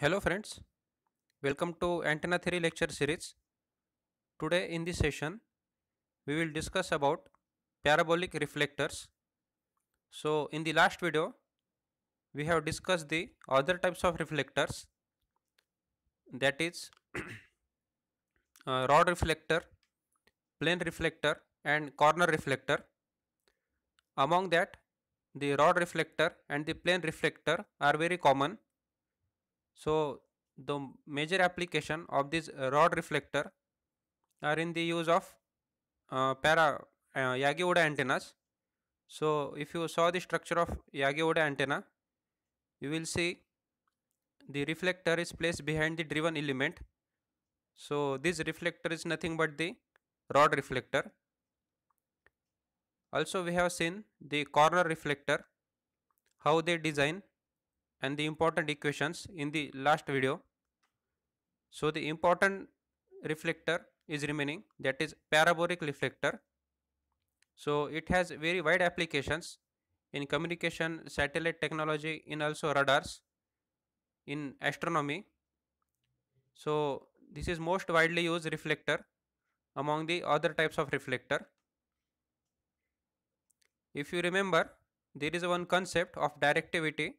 Hello friends, welcome to antenna theory lecture series. Today in this session, we will discuss about parabolic reflectors. So in the last video, we have discussed the other types of reflectors that is uh, rod reflector, plane reflector and corner reflector. Among that, the rod reflector and the plane reflector are very common so the major application of this uh, rod reflector are in the use of uh, para uh, Yagi-Uda antennas. So if you saw the structure of Yagi-Uda antenna, you will see the reflector is placed behind the driven element. So this reflector is nothing but the rod reflector. Also we have seen the corner reflector, how they design and the important equations in the last video. So the important reflector is remaining that is parabolic reflector. So it has very wide applications in communication, satellite technology, in also radars, in astronomy. So this is most widely used reflector among the other types of reflector. If you remember, there is one concept of directivity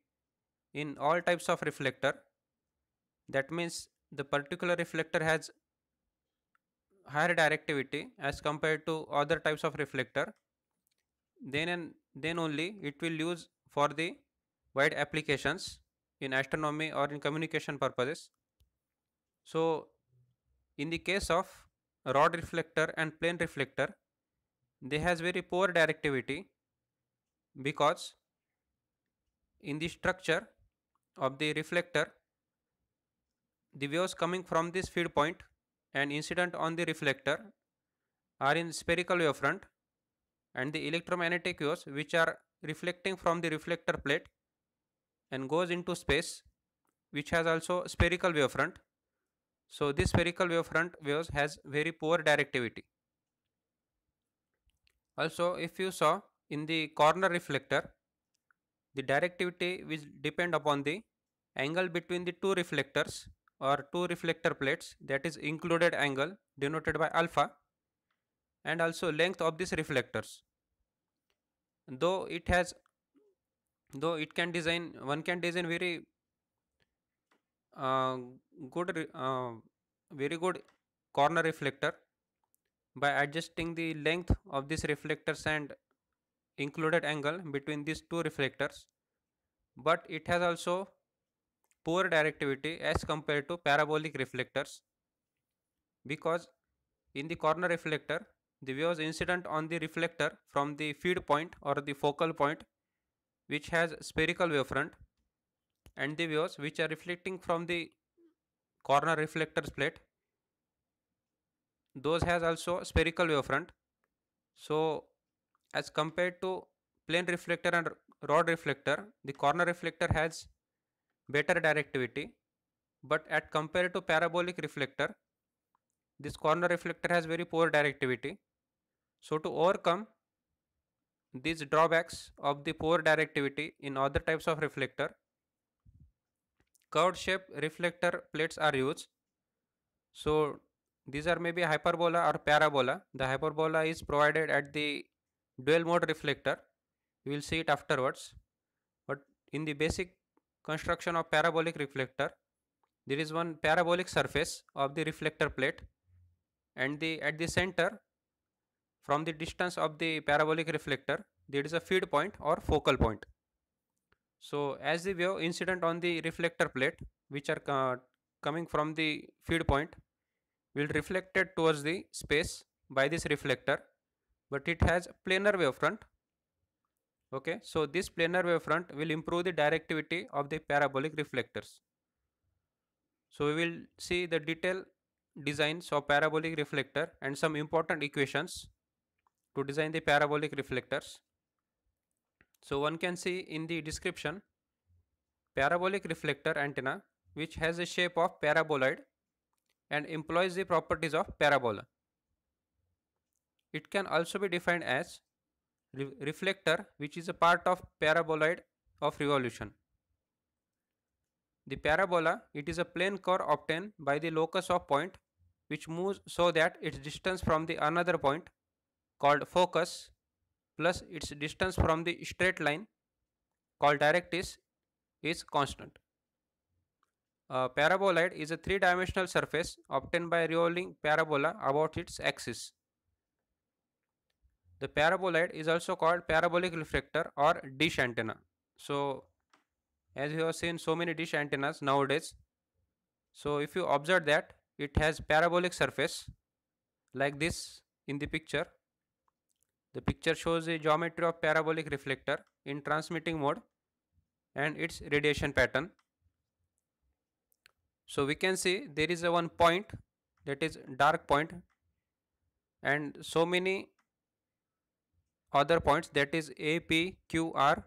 in all types of reflector that means the particular reflector has higher directivity as compared to other types of reflector then and then only it will use for the wide applications in astronomy or in communication purposes so in the case of rod reflector and plane reflector they has very poor directivity because in the structure of the reflector, the waves coming from this feed point and incident on the reflector are in spherical wavefront and the electromagnetic waves which are reflecting from the reflector plate and goes into space which has also spherical wavefront. So this spherical wavefront waves has very poor directivity. Also if you saw in the corner reflector the directivity will depend upon the angle between the two reflectors or two reflector plates that is included angle denoted by alpha and also length of these reflectors though it has though it can design one can design very uh, good uh, very good corner reflector by adjusting the length of these reflectors and included angle between these two reflectors but it has also poor directivity as compared to parabolic reflectors because in the corner reflector the waves incident on the reflector from the feed point or the focal point which has spherical wavefront and the waves which are reflecting from the corner reflector's plate those has also spherical wavefront so as compared to plane reflector and rod reflector the corner reflector has better directivity but at compared to parabolic reflector this corner reflector has very poor directivity so to overcome these drawbacks of the poor directivity in other types of reflector curved shape reflector plates are used so these are maybe hyperbola or parabola the hyperbola is provided at the dual mode reflector we will see it afterwards but in the basic construction of parabolic reflector there is one parabolic surface of the reflector plate and the at the center from the distance of the parabolic reflector there is a feed point or focal point so as the wave incident on the reflector plate which are uh, coming from the feed point will reflected towards the space by this reflector but it has planar wavefront okay so this planar wavefront will improve the directivity of the parabolic reflectors so we will see the detail designs of parabolic reflector and some important equations to design the parabolic reflectors so one can see in the description parabolic reflector antenna which has a shape of paraboloid and employs the properties of parabola it can also be defined as re reflector which is a part of paraboloid of revolution. The parabola, it is a plane curve obtained by the locus of point which moves so that its distance from the another point called focus plus its distance from the straight line called directrix is constant. A paraboloid is a three-dimensional surface obtained by revolving parabola about its axis. The paraboloid is also called parabolic reflector or dish antenna. So as you have seen so many dish antennas nowadays. So if you observe that it has parabolic surface like this in the picture. The picture shows the geometry of parabolic reflector in transmitting mode and its radiation pattern. So we can see there is a one point that is dark point and so many other points that is A, P, Q, R,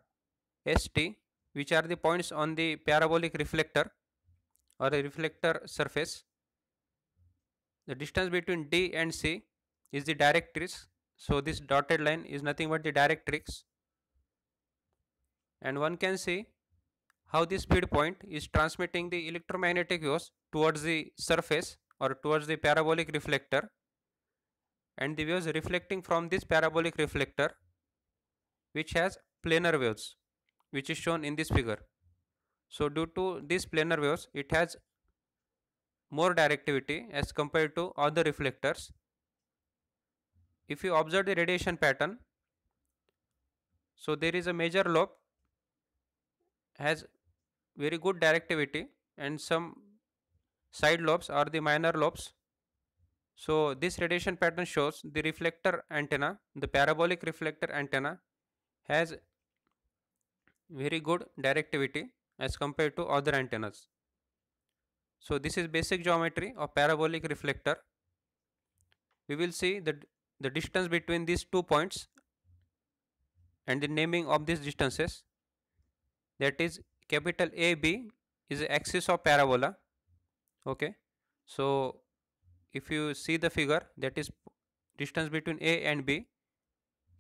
S, T which are the points on the parabolic reflector or the reflector surface. The distance between D and C is the directrix. So this dotted line is nothing but the directrix. And one can see how this speed point is transmitting the electromagnetic waves towards the surface or towards the parabolic reflector and the waves reflecting from this parabolic reflector which has planar waves which is shown in this figure. So due to these planar waves it has more directivity as compared to other reflectors. If you observe the radiation pattern so there is a major lobe has very good directivity and some side lobes or the minor lobes so this radiation pattern shows the reflector antenna, the parabolic reflector antenna has very good directivity as compared to other antennas. So this is basic geometry of parabolic reflector. We will see the, the distance between these two points and the naming of these distances that is capital AB is axis of parabola okay so if you see the figure that is distance between A and B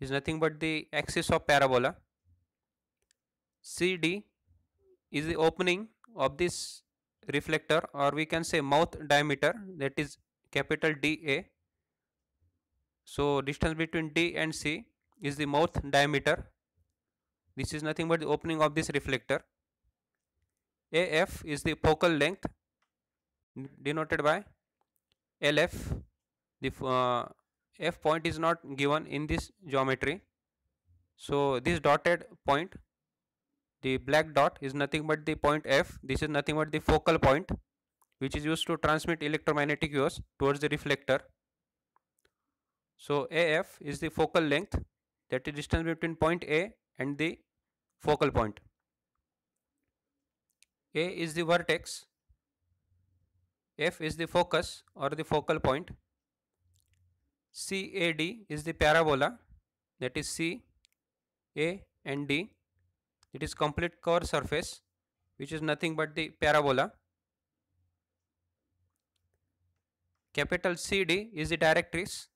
is nothing but the axis of parabola. CD is the opening of this reflector or we can say mouth diameter that is capital DA. So distance between D and C is the mouth diameter. This is nothing but the opening of this reflector. AF is the focal length denoted by LF, the uh, F point is not given in this geometry. So this dotted point, the black dot is nothing but the point F. This is nothing but the focal point which is used to transmit electromagnetic waves towards the reflector. So AF is the focal length that is distance between point A and the focal point. A is the vertex F is the focus or the focal point. CAD is the parabola that is C, A and D. It is complete curved surface which is nothing but the parabola. Capital CD is the directrice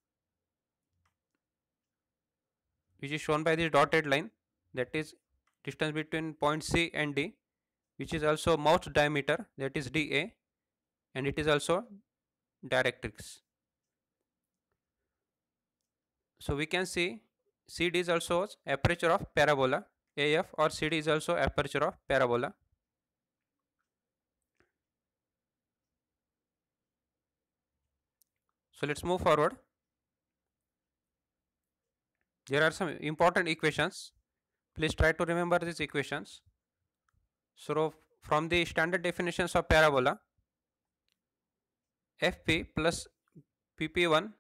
which is shown by this dotted line that is distance between point C and D which is also mouth diameter that is DA and it is also directrix so we can see CD is also aperture of parabola AF or CD is also aperture of parabola so let's move forward there are some important equations please try to remember these equations so from the standard definitions of parabola Fp plus Pp1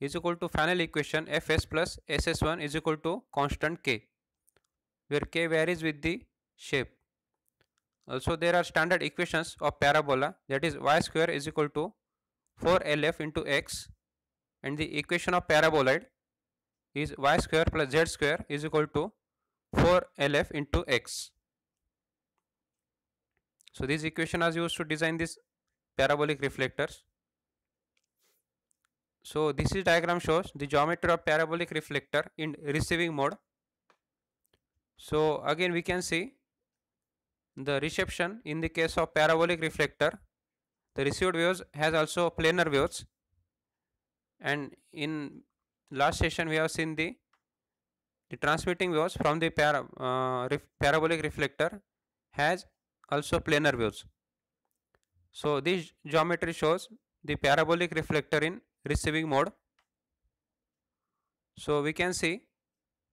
is equal to final equation Fs plus Ss1 is equal to constant K where K varies with the shape. Also there are standard equations of parabola that is y square is equal to 4lf into x and the equation of paraboloid is y square plus z square is equal to 4lf into x. So this equation is used to design this parabolic reflectors. So this is diagram shows the geometry of parabolic reflector in receiving mode. So again we can see the reception in the case of parabolic reflector. The received waves has also planar waves and in last session we have seen the, the transmitting waves from the para, uh, ref, parabolic reflector has also planar waves. So this geometry shows the parabolic reflector in receiving mode. So we can see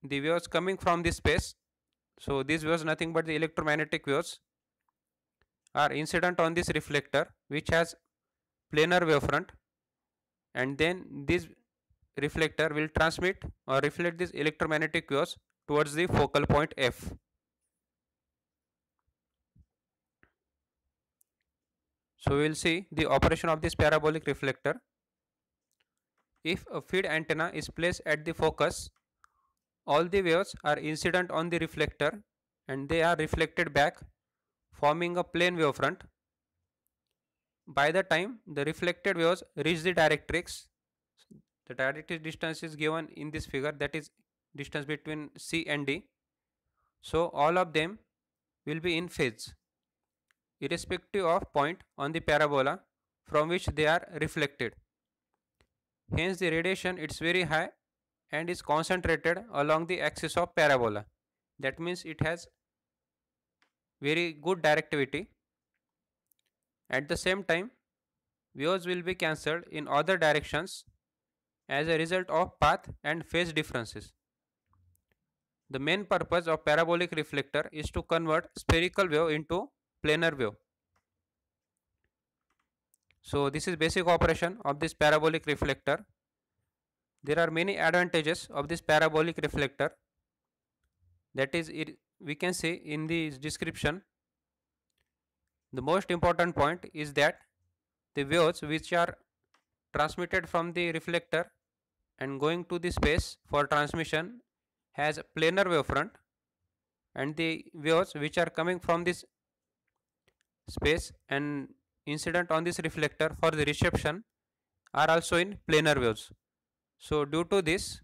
the waves coming from this space. So these waves nothing but the electromagnetic waves are incident on this reflector which has planar wavefront and then this reflector will transmit or reflect this electromagnetic waves towards the focal point F. So we will see the operation of this parabolic reflector. If a feed antenna is placed at the focus, all the waves are incident on the reflector and they are reflected back forming a plane wavefront. By the time the reflected waves reach the directrix, the directrix distance is given in this figure that is distance between C and D. So all of them will be in phase irrespective of point on the parabola from which they are reflected. Hence the radiation is very high and is concentrated along the axis of parabola. That means it has very good directivity. At the same time, waves will be cancelled in other directions as a result of path and phase differences. The main purpose of parabolic reflector is to convert spherical wave into planar view. So this is basic operation of this parabolic reflector. There are many advantages of this parabolic reflector. That is, it, we can see in this description. The most important point is that the waves which are transmitted from the reflector and going to the space for transmission has planar wavefront and the waves which are coming from this space and incident on this reflector for the reception are also in planar waves. So due to this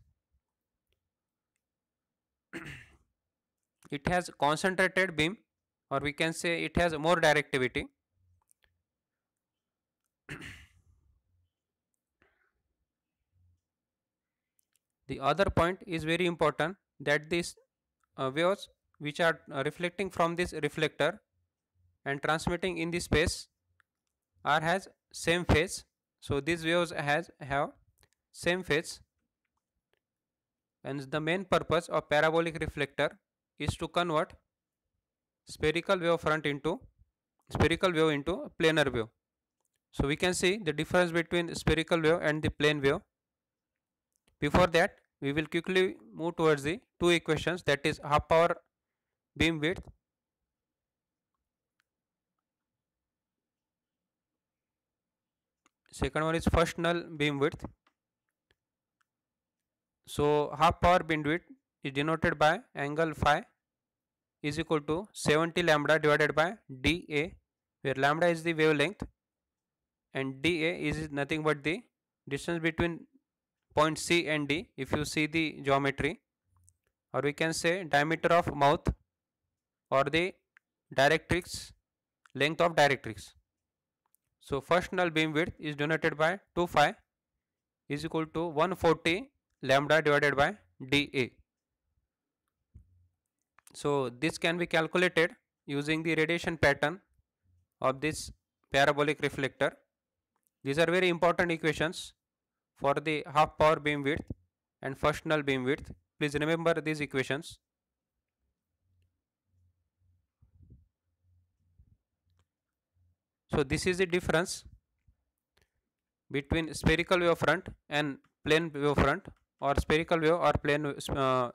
it has concentrated beam or we can say it has more directivity. the other point is very important that these uh, waves which are uh, reflecting from this reflector and transmitting in the space are has same phase so these waves has have same phase and the main purpose of parabolic reflector is to convert spherical wave front into spherical wave into planar wave so we can see the difference between spherical wave and the plane wave before that we will quickly move towards the two equations that is half power beam width second one is first null beam width so half power bandwidth is denoted by angle phi is equal to 70 lambda divided by dA where lambda is the wavelength and dA is nothing but the distance between point C and D if you see the geometry or we can say diameter of mouth or the directrix length of directrix so first null width is denoted by 2 phi is equal to 140 lambda divided by dA. So this can be calculated using the radiation pattern of this parabolic reflector. These are very important equations for the half power beam width and first null width. Please remember these equations. So this is the difference between spherical wavefront and plane wavefront or spherical wave or plane uh,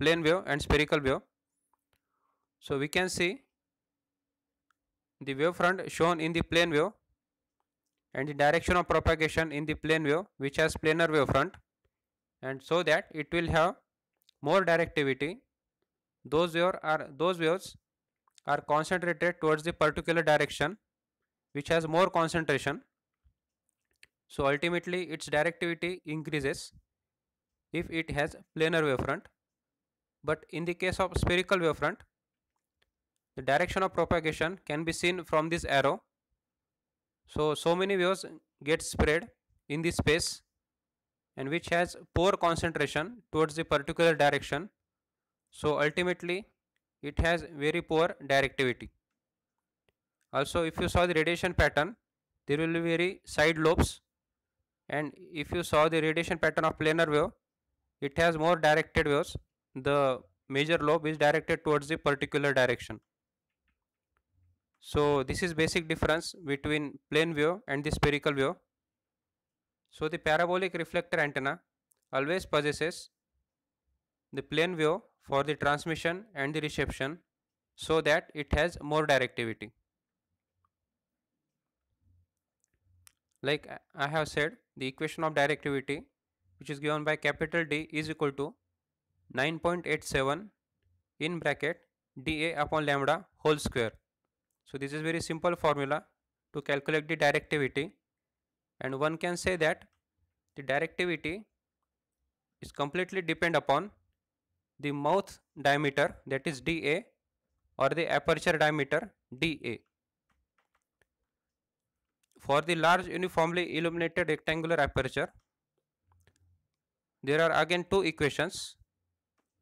plane wave and spherical wave. So we can see the wavefront shown in the plane wave and the direction of propagation in the plane wave which has planar wavefront and so that it will have more directivity those waves are those waves are concentrated towards the particular direction which has more concentration. So ultimately its directivity increases if it has planar wavefront. But in the case of spherical wavefront, the direction of propagation can be seen from this arrow. So, so many waves get spread in this space and which has poor concentration towards the particular direction. So ultimately it has very poor directivity also if you saw the radiation pattern there will be very side lobes and if you saw the radiation pattern of planar wave it has more directed waves the major lobe is directed towards the particular direction so this is basic difference between plane wave and the spherical wave so the parabolic reflector antenna always possesses the plane wave for the transmission and the reception so that it has more directivity like I have said the equation of directivity which is given by capital D is equal to 9.87 in bracket dA upon lambda whole square. So this is very simple formula to calculate the directivity and one can say that the directivity is completely depend upon the mouth diameter that is dA or the aperture diameter dA. For the large uniformly illuminated rectangular aperture, there are again two equations,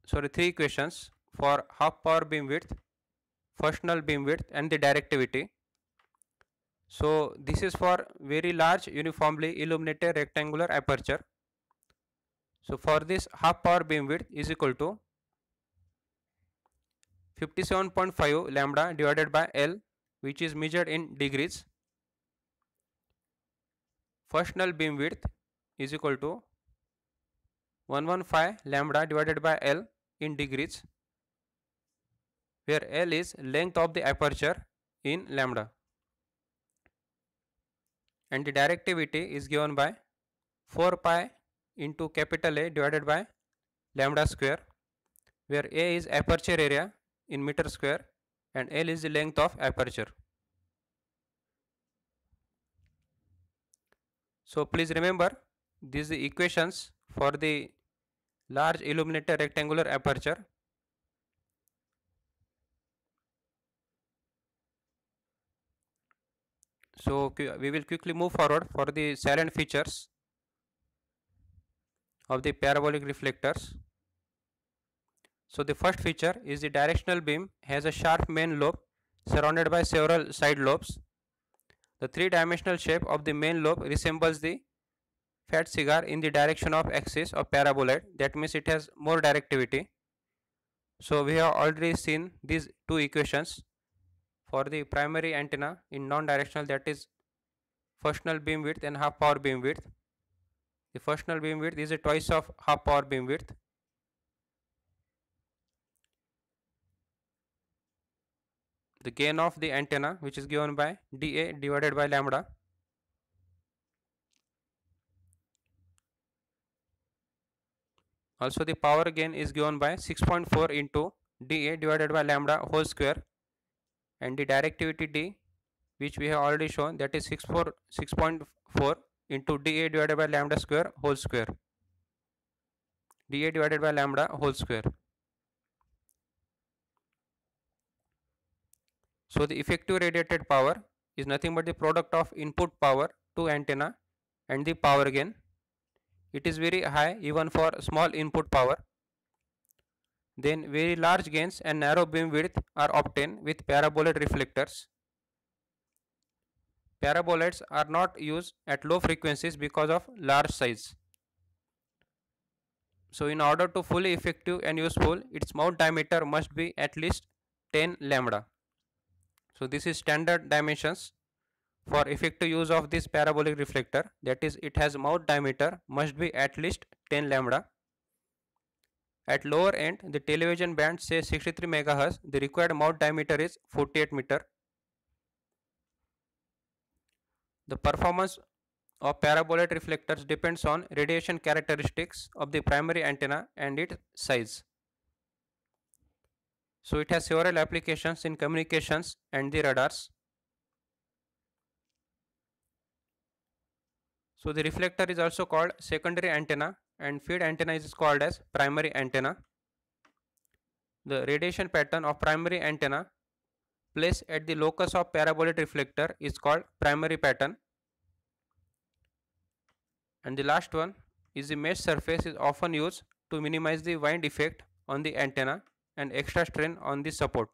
sorry three equations for half power beam width, functional beam width and the directivity. So this is for very large uniformly illuminated rectangular aperture. So for this half power beam width is equal to 57.5 lambda divided by L which is measured in degrees First null beam width is equal to 115 lambda divided by L in degrees where L is length of the aperture in lambda and the directivity is given by 4 pi into capital A divided by lambda square where A is aperture area in meter square and L is the length of aperture. So please remember these equations for the large illuminated rectangular aperture. So we will quickly move forward for the salient features of the parabolic reflectors. So the first feature is the directional beam has a sharp main lobe surrounded by several side lobes the three-dimensional shape of the main lobe resembles the fat cigar in the direction of axis of paraboloid that means it has more directivity. So we have already seen these two equations for the primary antenna in non-directional that is functional beam width and half power beam width. The functional beam width is a twice of half power beam width the gain of the antenna which is given by dA divided by lambda also the power gain is given by 6.4 into dA divided by lambda whole square and the directivity D which we have already shown that is 6.4 into dA divided by lambda square whole square dA divided by lambda whole square So the effective radiated power is nothing but the product of input power to antenna and the power gain. It is very high even for small input power. Then very large gains and narrow beam width are obtained with paraboloid reflectors. Paraboloids are not used at low frequencies because of large size. So in order to fully effective and useful, its mount diameter must be at least 10 lambda. So this is standard dimensions for effective use of this parabolic reflector that is it has mouth diameter must be at least 10 lambda. At lower end the television band say 63 megahertz the required mouth diameter is 48 meter. The performance of parabolic reflectors depends on radiation characteristics of the primary antenna and its size. So it has several applications in communications and the radars. So the reflector is also called secondary antenna and feed antenna is called as primary antenna. The radiation pattern of primary antenna placed at the locus of parabolic reflector is called primary pattern. And the last one is the mesh surface is often used to minimize the wind effect on the antenna and extra strain on the support.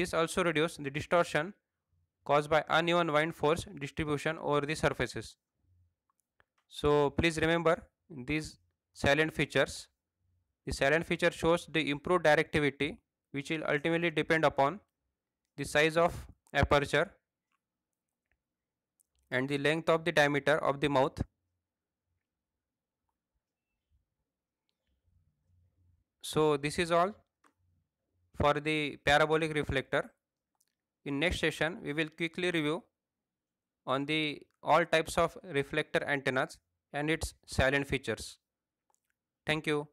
This also reduces the distortion caused by uneven wind force distribution over the surfaces. So please remember these salient features. The salient feature shows the improved directivity which will ultimately depend upon the size of aperture and the length of the diameter of the mouth so this is all for the parabolic reflector. In next session, we will quickly review on the all types of reflector antennas and its silent features. Thank you.